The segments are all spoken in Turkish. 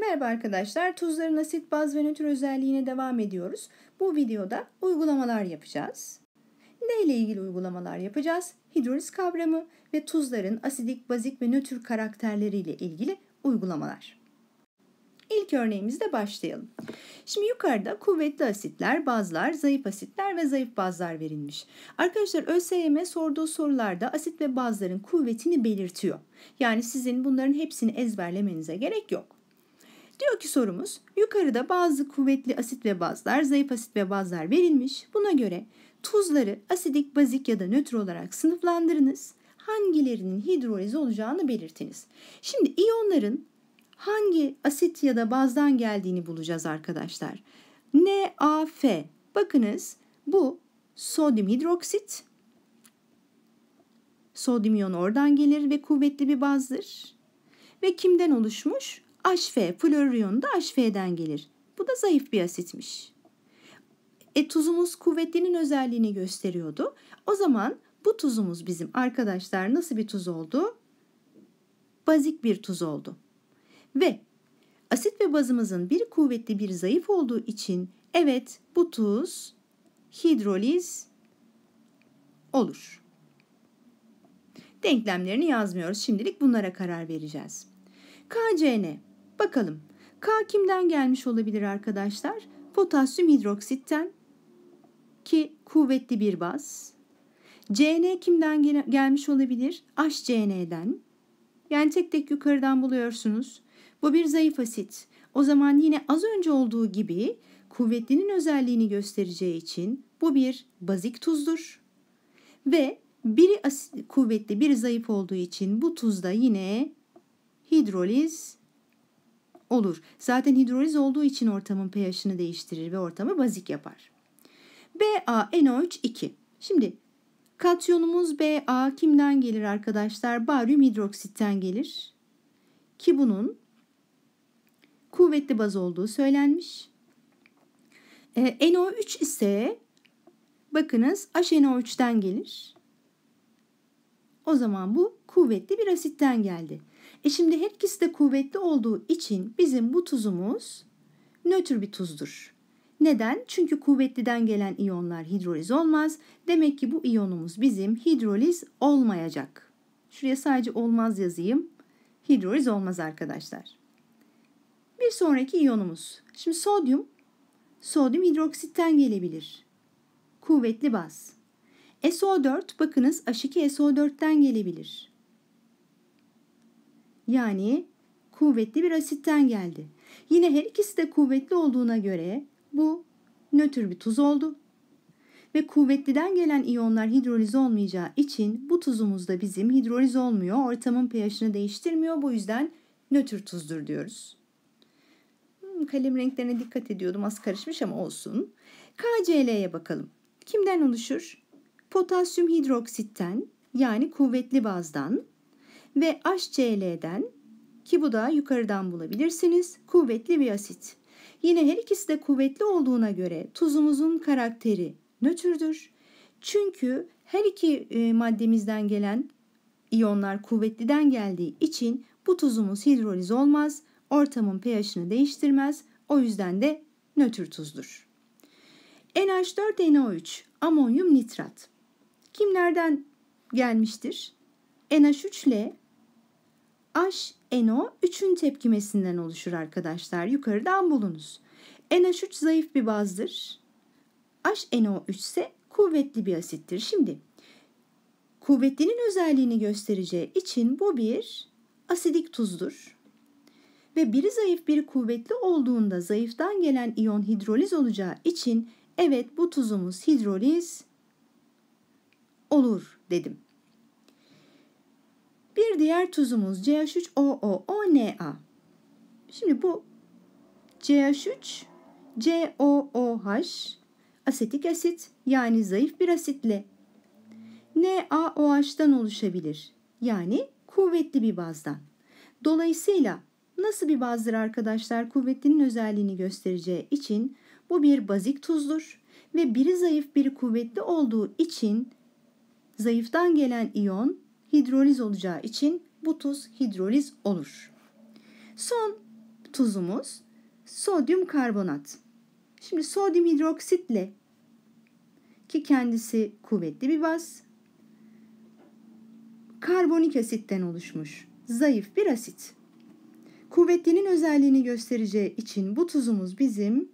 Merhaba arkadaşlar, tuzların asit, baz ve nötr özelliğine devam ediyoruz. Bu videoda uygulamalar yapacağız. Ne ile ilgili uygulamalar yapacağız? Hidroliz kavramı ve tuzların asidik, bazik ve nötr karakterleriyle ilgili uygulamalar. İlk örneğimizde başlayalım. Şimdi yukarıda kuvvetli asitler, bazlar, zayıf asitler ve zayıf bazlar verilmiş. Arkadaşlar ÖSYM sorduğu sorularda asit ve bazların kuvvetini belirtiyor. Yani sizin bunların hepsini ezberlemenize gerek yok. Diyor ki sorumuz yukarıda bazı kuvvetli asit ve bazlar, zayıf asit ve bazlar verilmiş. Buna göre tuzları asidik, bazik ya da nötr olarak sınıflandırınız. Hangilerinin hidrolize olacağını belirtiniz. Şimdi iyonların hangi asit ya da bazdan geldiğini bulacağız arkadaşlar. NaF bakınız bu sodyum hidroksit. Sodyum iyon oradan gelir ve kuvvetli bir bazdır. Ve kimden oluşmuş? HF, floryon da HF'den gelir. Bu da zayıf bir asitmiş. E tuzumuz kuvvetlinin özelliğini gösteriyordu. O zaman bu tuzumuz bizim arkadaşlar nasıl bir tuz oldu? Bazik bir tuz oldu. Ve asit ve bazımızın bir kuvvetli bir zayıf olduğu için evet bu tuz hidroliz olur. Denklemlerini yazmıyoruz. Şimdilik bunlara karar vereceğiz. KCN Bakalım K kimden gelmiş olabilir arkadaşlar? Potasyum hidroksitten ki kuvvetli bir baz. CN kimden gel gelmiş olabilir? HCN'den. Yani tek tek yukarıdan buluyorsunuz. Bu bir zayıf asit. O zaman yine az önce olduğu gibi kuvvetlinin özelliğini göstereceği için bu bir bazik tuzdur. Ve biri kuvvetli, biri zayıf olduğu için bu tuzda yine hidroliz Olur. Zaten hidroliz olduğu için ortamın pH'ini değiştirir ve ortamı bazik yapar. BaNO3-2. Şimdi katyonumuz Ba kimden gelir arkadaşlar? Baryum hidroksitten gelir. Ki bunun kuvvetli baz olduğu söylenmiş. E, ee, NO3 ise bakınız HNO3'ten gelir. O zaman bu kuvvetli bir asitten geldi. E şimdi her ikisi de kuvvetli olduğu için bizim bu tuzumuz nötr bir tuzdur. Neden? Çünkü kuvvetliden gelen iyonlar hidroliz olmaz. Demek ki bu iyonumuz bizim hidroliz olmayacak. Şuraya sadece olmaz yazayım. Hidroliz olmaz arkadaşlar. Bir sonraki iyonumuz. Şimdi sodyum. Sodyum hidroksitten gelebilir. Kuvvetli baz. SO4 bakınız H2SO4'ten gelebilir yani kuvvetli bir asitten geldi. Yine her ikisi de kuvvetli olduğuna göre bu nötr bir tuz oldu. Ve kuvvetliden gelen iyonlar hidroliz olmayacağı için bu tuzumuz da bizim hidroliz olmuyor, ortamın pH'ini değiştirmiyor. Bu yüzden nötr tuzdur diyoruz. Hmm, kalem renklerine dikkat ediyordum az karışmış ama olsun. KCl'ye bakalım. Kimden oluşur? Potasyum hidroksitten yani kuvvetli bazdan ve HCl'den ki bu da yukarıdan bulabilirsiniz kuvvetli bir asit. Yine her ikisi de kuvvetli olduğuna göre tuzumuzun karakteri nötrdür. Çünkü her iki e, maddemizden gelen iyonlar kuvvetliden geldiği için bu tuzumuz hidroliz olmaz, ortamın pH'ini değiştirmez. O yüzden de nötr tuzdur. NH4NO3 amonyum nitrat. Kimlerden gelmiştir? NH3 ile NH3'ün tepkimesinden oluşur arkadaşlar. Yukarıdan bulunuz. NH3 zayıf bir bazdır. HNO3 ise kuvvetli bir asittir. Şimdi kuvvetlinin özelliğini göstereceği için bu bir asidik tuzdur. Ve biri zayıf biri kuvvetli olduğunda zayıftan gelen iyon hidroliz olacağı için evet bu tuzumuz hidroliz olur dedim. Bir diğer tuzumuz CH3OOONA. Şimdi bu CH3 COOH asetik asit yani zayıf bir asitle NaOH'dan oluşabilir. Yani kuvvetli bir bazdan. Dolayısıyla nasıl bir bazdır arkadaşlar kuvvetlinin özelliğini göstereceği için bu bir bazik tuzdur ve biri zayıf biri kuvvetli olduğu için zayıftan gelen iyon hidroliz olacağı için bu tuz hidroliz olur. Son tuzumuz sodyum karbonat. Şimdi sodyum hidroksitle ki kendisi kuvvetli bir baz karbonik asitten oluşmuş zayıf bir asit. Kuvvetlinin özelliğini göstereceği için bu tuzumuz bizim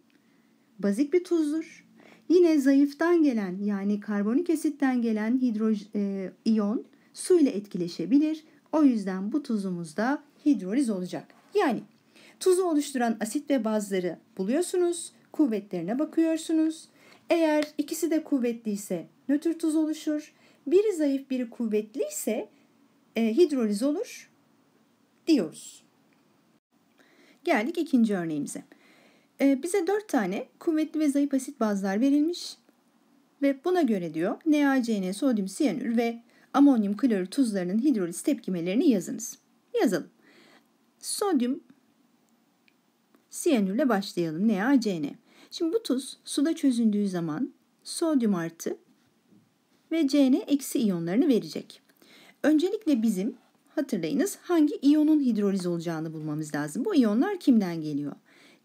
bazik bir tuzdur. Yine zayıftan gelen yani karbonik asitten gelen hidro e, iyon su ile etkileşebilir. O yüzden bu tuzumuz da hidroliz olacak. Yani tuzu oluşturan asit ve bazları buluyorsunuz. Kuvvetlerine bakıyorsunuz. Eğer ikisi de kuvvetliyse nötr tuz oluşur. Biri zayıf biri kuvvetliyse e, hidroliz olur diyoruz. Geldik ikinci örneğimize. E, bize dört tane kuvvetli ve zayıf asit bazlar verilmiş ve buna göre diyor NaCN, sodyum siyanür ve amonyum klorür tuzlarının hidroliz tepkimelerini yazınız. Yazalım. Sodyum siyanürle başlayalım. NaCN. Şimdi bu tuz suda çözündüğü zaman sodyum artı ve Cn eksi iyonlarını verecek. Öncelikle bizim hatırlayınız hangi iyonun hidroliz olacağını bulmamız lazım. Bu iyonlar kimden geliyor?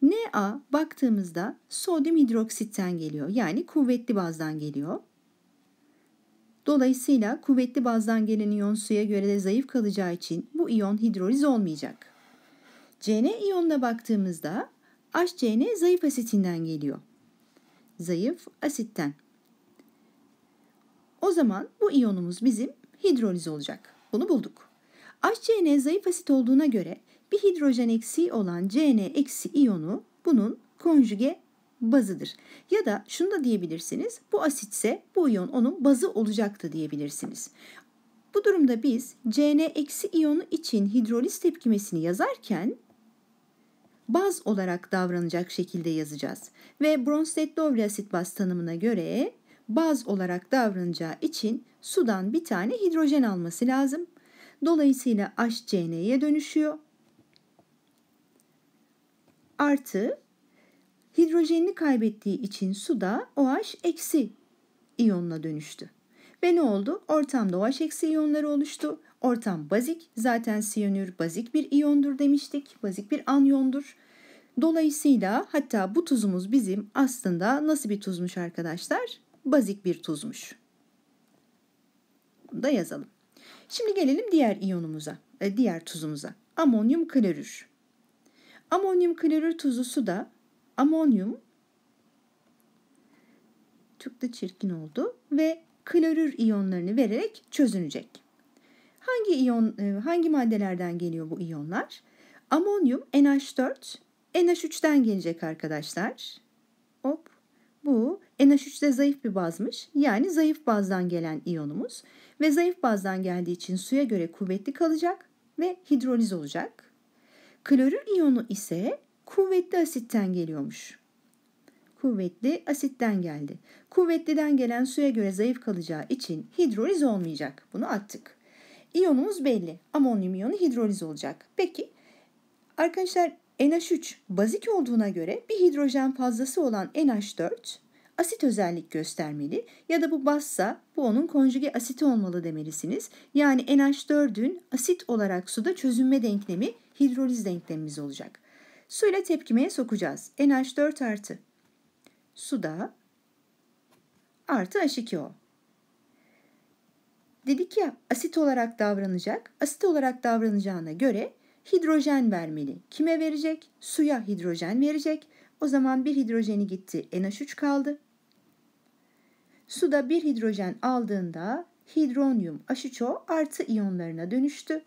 Na baktığımızda sodyum hidroksitten geliyor. Yani kuvvetli bazdan geliyor. Dolayısıyla kuvvetli bazdan gelen iyon suya göre de zayıf kalacağı için bu iyon hidroliz olmayacak. CN iyonuna baktığımızda HCN zayıf asitinden geliyor. Zayıf asitten. O zaman bu iyonumuz bizim hidroliz olacak. Bunu bulduk. HCN zayıf asit olduğuna göre bir hidrojen eksiği olan CN eksi iyonu bunun konjüge bazıdır. Ya da şunu da diyebilirsiniz. Bu asitse bu iyon onun bazı olacaktı diyebilirsiniz. Bu durumda biz Cn eksi iyonu için hidroliz tepkimesini yazarken baz olarak davranacak şekilde yazacağız. Ve bronsted lowry asit baz tanımına göre baz olarak davranacağı için sudan bir tane hidrojen alması lazım. Dolayısıyla HCn'ye dönüşüyor. Artı hidrojenini kaybettiği için suda OH eksi iyonuna dönüştü. Ve ne oldu? Ortamda OH eksi iyonları oluştu. Ortam bazik. Zaten siyonür bazik bir iyondur demiştik. Bazik bir anyondur. Dolayısıyla hatta bu tuzumuz bizim aslında nasıl bir tuzmuş arkadaşlar? Bazik bir tuzmuş. Bunu da yazalım. Şimdi gelelim diğer iyonumuza, e, diğer tuzumuza. Amonyum klorür. Amonyum klorür tuzu suda amonyum çok da çirkin oldu ve klorür iyonlarını vererek çözünecek. Hangi iyon e, hangi maddelerden geliyor bu iyonlar? Amonyum NH4, NH3'ten gelecek arkadaşlar. Hop. Bu nh 3 de zayıf bir bazmış. Yani zayıf bazdan gelen iyonumuz ve zayıf bazdan geldiği için suya göre kuvvetli kalacak ve hidroliz olacak. Klorür iyonu ise kuvvetli asitten geliyormuş. Kuvvetli asitten geldi. Kuvvetliden gelen suya göre zayıf kalacağı için hidroliz olmayacak. Bunu attık. İyonumuz belli. Amonyum iyonu hidroliz olacak. Peki arkadaşlar NH3 bazik olduğuna göre bir hidrojen fazlası olan NH4 asit özellik göstermeli ya da bu bassa bu onun konjüge asiti olmalı demelisiniz. Yani NH4'ün asit olarak suda çözünme denklemi hidroliz denklemimiz olacak suyla tepkimeye sokacağız. NH4 artı. Suda artı H2O. Dedik ya asit olarak davranacak. Asit olarak davranacağına göre hidrojen vermeli. Kime verecek? Suya hidrojen verecek. O zaman bir hidrojeni gitti NH3 kaldı. Suda bir hidrojen aldığında hidronyum H3O artı iyonlarına dönüştü.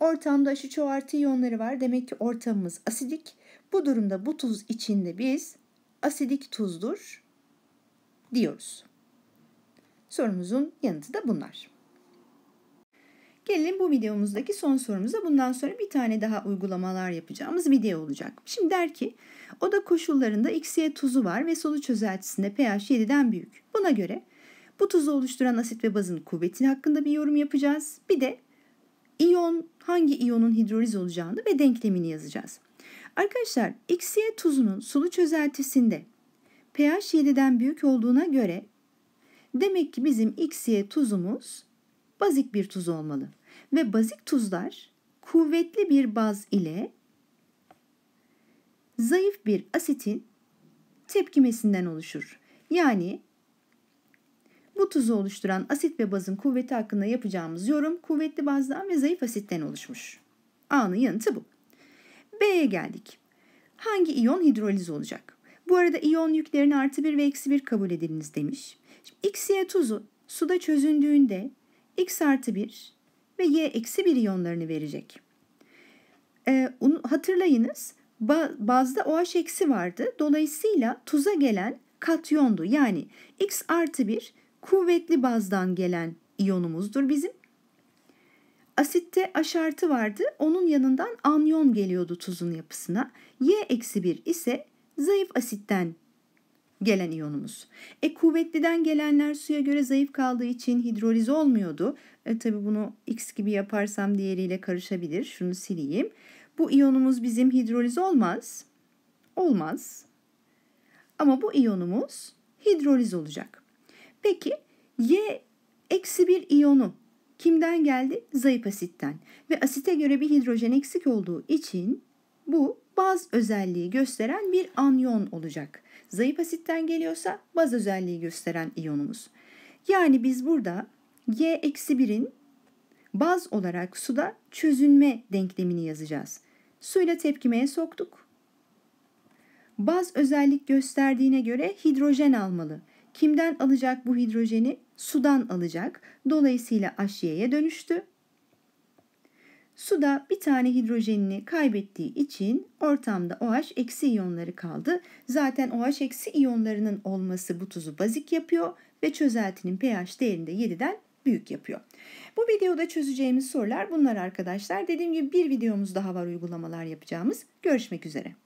Ortamda h çoğu artı iyonları var. Demek ki ortamımız asidik. Bu durumda bu tuz içinde biz asidik tuzdur diyoruz. Sorumuzun yanıtı da bunlar. Gelelim bu videomuzdaki son sorumuza. Bundan sonra bir tane daha uygulamalar yapacağımız video olacak. Şimdi der ki oda koşullarında XY tuzu var ve solu çözeltisinde pH 7'den büyük. Buna göre bu tuzu oluşturan asit ve bazın kuvvetini hakkında bir yorum yapacağız. Bir de iyon hangi iyonun hidroliz olacağını ve denklemini yazacağız. Arkadaşlar XY tuzunun sulu çözeltisinde pH 7'den büyük olduğuna göre demek ki bizim XY tuzumuz bazik bir tuz olmalı. Ve bazik tuzlar kuvvetli bir baz ile zayıf bir asitin tepkimesinden oluşur. Yani bu tuzu oluşturan asit ve bazın kuvveti hakkında yapacağımız yorum kuvvetli bazdan ve zayıf asitten oluşmuş. A'nın yanıtı bu. B'ye geldik. Hangi iyon hidroliz olacak? Bu arada iyon yüklerini artı 1 ve eksi 1 kabul ediniz demiş. Şimdi XY tuzu suda çözündüğünde X artı 1 ve Y eksi 1 iyonlarını verecek. Ee, hatırlayınız bazda OH eksi vardı. Dolayısıyla tuza gelen katyondu. Yani X artı 1 kuvvetli bazdan gelen iyonumuzdur bizim. Asitte aşartı vardı. Onun yanından anyon geliyordu tuzun yapısına. Y-1 ise zayıf asitten gelen iyonumuz. E kuvvetliden gelenler suya göre zayıf kaldığı için hidrolize olmuyordu. E, tabii bunu x gibi yaparsam diğeriyle karışabilir. Şunu sileyim. Bu iyonumuz bizim hidrolize olmaz. Olmaz. Ama bu iyonumuz hidroliz olacak. Peki Y eksi bir iyonu kimden geldi? Zayıf asitten ve asite göre bir hidrojen eksik olduğu için bu baz özelliği gösteren bir anyon olacak. Zayıf asitten geliyorsa baz özelliği gösteren iyonumuz. Yani biz burada Y eksi birin baz olarak suda çözünme denklemini yazacağız. Suyla tepkimeye soktuk. Baz özellik gösterdiğine göre hidrojen almalı. Kimden alacak bu hidrojeni? Sudan alacak. Dolayısıyla aşiyeye dönüştü. Suda bir tane hidrojenini kaybettiği için ortamda OH eksi iyonları kaldı. Zaten OH eksi iyonlarının olması bu tuzu bazik yapıyor ve çözeltinin pH değerinde 7'den büyük yapıyor. Bu videoda çözeceğimiz sorular bunlar arkadaşlar. Dediğim gibi bir videomuz daha var uygulamalar yapacağımız. Görüşmek üzere.